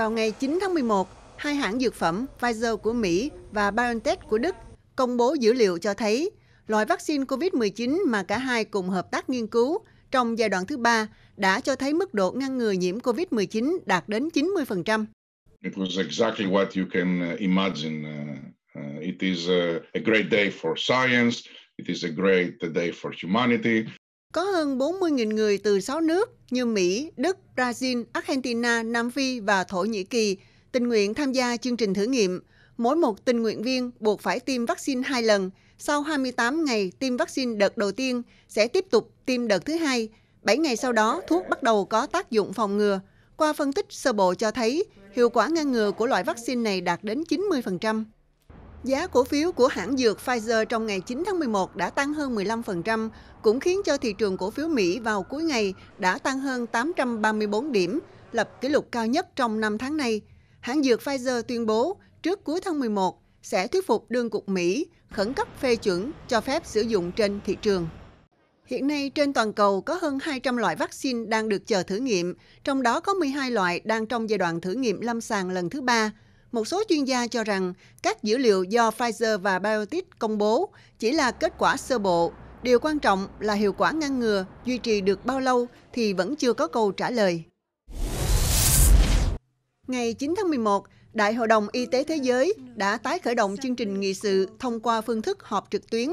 Vào ngày 9 tháng 11, hai hãng dược phẩm Pfizer của Mỹ và BioNTech của Đức công bố dữ liệu cho thấy loại vaccine COVID-19 mà cả hai cùng hợp tác nghiên cứu trong giai đoạn thứ ba đã cho thấy mức độ ngăn ngừa nhiễm COVID-19 đạt đến 90%. It was exactly what you can uh, imagine. Uh, uh, it is a great day for science. It is a great day for humanity. Có hơn 40.000 người từ 6 nước như Mỹ, Đức, Brazil, Argentina, Nam Phi và Thổ Nhĩ Kỳ tình nguyện tham gia chương trình thử nghiệm. Mỗi một tình nguyện viên buộc phải tiêm vaccine 2 lần. Sau 28 ngày tiêm vaccine đợt đầu tiên, sẽ tiếp tục tiêm đợt thứ hai. 7 ngày sau đó, thuốc bắt đầu có tác dụng phòng ngừa. Qua phân tích sơ bộ cho thấy, hiệu quả ngăn ngừa của loại vaccine này đạt đến 90%. Giá cổ phiếu của hãng dược Pfizer trong ngày 9 tháng 11 đã tăng hơn 15%, cũng khiến cho thị trường cổ phiếu Mỹ vào cuối ngày đã tăng hơn 834 điểm, lập kỷ lục cao nhất trong năm tháng này. Hãng dược Pfizer tuyên bố trước cuối tháng 11 sẽ thuyết phục đương cục Mỹ khẩn cấp phê chuẩn cho phép sử dụng trên thị trường. Hiện nay trên toàn cầu có hơn 200 loại vaccine đang được chờ thử nghiệm, trong đó có 12 loại đang trong giai đoạn thử nghiệm lâm sàng lần thứ ba. Một số chuyên gia cho rằng các dữ liệu do Pfizer và BioNTech công bố chỉ là kết quả sơ bộ, Điều quan trọng là hiệu quả ngăn ngừa duy trì được bao lâu thì vẫn chưa có câu trả lời. Ngày 9 tháng 11, Đại hội đồng Y tế Thế giới đã tái khởi động chương trình nghị sự thông qua phương thức họp trực tuyến.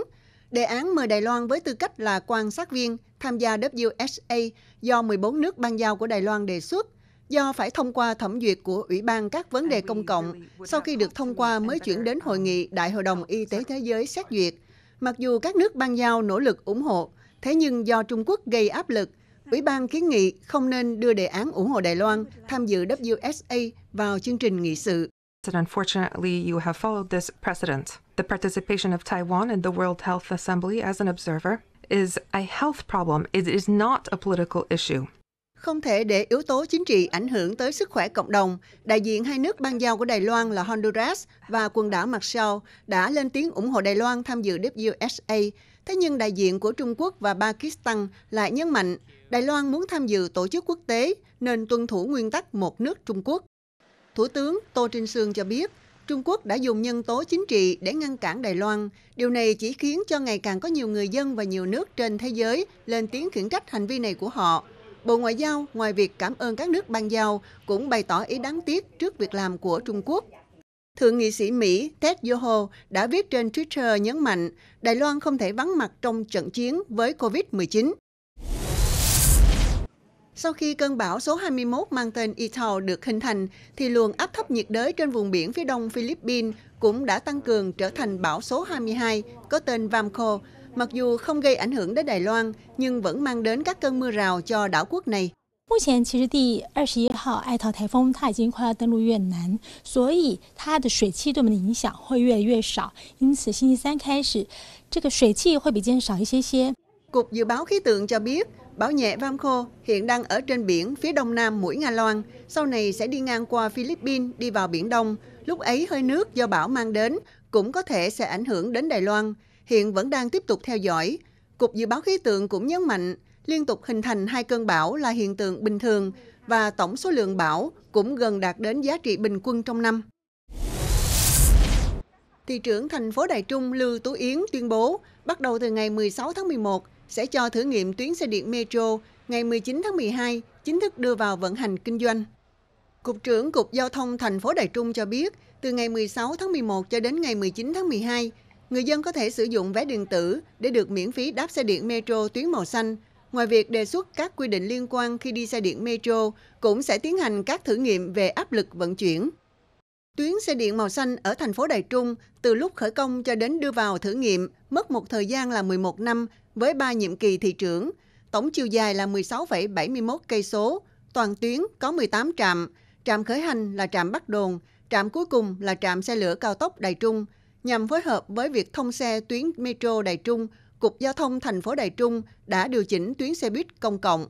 Đề án mời Đài Loan với tư cách là quan sát viên tham gia WSA do 14 nước ban giao của Đài Loan đề xuất, do phải thông qua thẩm duyệt của Ủy ban các vấn đề công cộng, sau khi được thông qua mới chuyển đến Hội nghị Đại hội đồng Y tế Thế giới xét duyệt – Mặc dù các nước ban giao nỗ lực ủng hộ, thế nhưng do Trung Quốc gây áp lực, Ủy ban kiến nghị không nên đưa đề án ủng hộ Đài Loan tham dự WSA vào chương trình nghị sự. Unfortunately, you have followed this precedent. The participation of Taiwan in the World Health Assembly as an observer is a health problem. It is not a political issue. Không thể để yếu tố chính trị ảnh hưởng tới sức khỏe cộng đồng, đại diện hai nước ban giao của Đài Loan là Honduras và quần đảo mặt sau đã lên tiếng ủng hộ Đài Loan tham dự WSA. Thế nhưng đại diện của Trung Quốc và Pakistan lại nhấn mạnh Đài Loan muốn tham dự tổ chức quốc tế nên tuân thủ nguyên tắc một nước Trung Quốc. Thủ tướng Tô Trinh Sương cho biết, Trung Quốc đã dùng nhân tố chính trị để ngăn cản Đài Loan. Điều này chỉ khiến cho ngày càng có nhiều người dân và nhiều nước trên thế giới lên tiếng khiển trách hành vi này của họ Bộ Ngoại giao, ngoài việc cảm ơn các nước ban giao, cũng bày tỏ ý đáng tiếc trước việc làm của Trung Quốc. Thượng nghị sĩ Mỹ Ted Yoho đã viết trên Twitter nhấn mạnh Đài Loan không thể vắng mặt trong trận chiến với COVID-19. Sau khi cơn bão số 21 mang tên Itaw được hình thành, thì luồng áp thấp nhiệt đới trên vùng biển phía đông Philippines cũng đã tăng cường trở thành bão số 22 có tên Vamco, Mặc dù không gây ảnh hưởng đến Đài Loan, nhưng vẫn mang đến các cơn mưa rào cho đảo quốc này. Cục Dự báo Khí tượng cho biết, bão nhẹ Vamco hiện đang ở trên biển phía đông nam mũi Nga Loan, sau này sẽ đi ngang qua Philippines đi vào Biển Đông. Lúc ấy hơi nước do bão mang đến cũng có thể sẽ ảnh hưởng đến Đài Loan hiện vẫn đang tiếp tục theo dõi. Cục Dự báo Khí tượng cũng nhấn mạnh, liên tục hình thành hai cơn bão là hiện tượng bình thường và tổng số lượng bão cũng gần đạt đến giá trị bình quân trong năm. Thị trưởng thành phố Đài Trung Lưu Tú Yến tuyên bố, bắt đầu từ ngày 16 tháng 11 sẽ cho thử nghiệm tuyến xe điện metro ngày 19 tháng 12 chính thức đưa vào vận hành kinh doanh. Cục trưởng Cục Giao thông thành phố Đài Trung cho biết, từ ngày 16 tháng 11 cho đến ngày 19 tháng 12, người dân có thể sử dụng vé điện tử để được miễn phí đáp xe điện metro tuyến màu xanh. Ngoài việc đề xuất các quy định liên quan khi đi xe điện metro, cũng sẽ tiến hành các thử nghiệm về áp lực vận chuyển. Tuyến xe điện màu xanh ở thành phố Đài Trung từ lúc khởi công cho đến đưa vào thử nghiệm mất một thời gian là 11 năm với 3 nhiệm kỳ thị trưởng, tổng chiều dài là 16,71 cây số, toàn tuyến có 18 trạm, trạm khởi hành là trạm Bắc Đồn, trạm cuối cùng là trạm xe lửa cao tốc Đài Trung, nhằm phối hợp với việc thông xe tuyến metro Đài Trung, Cục Giao thông thành phố Đài Trung đã điều chỉnh tuyến xe buýt công cộng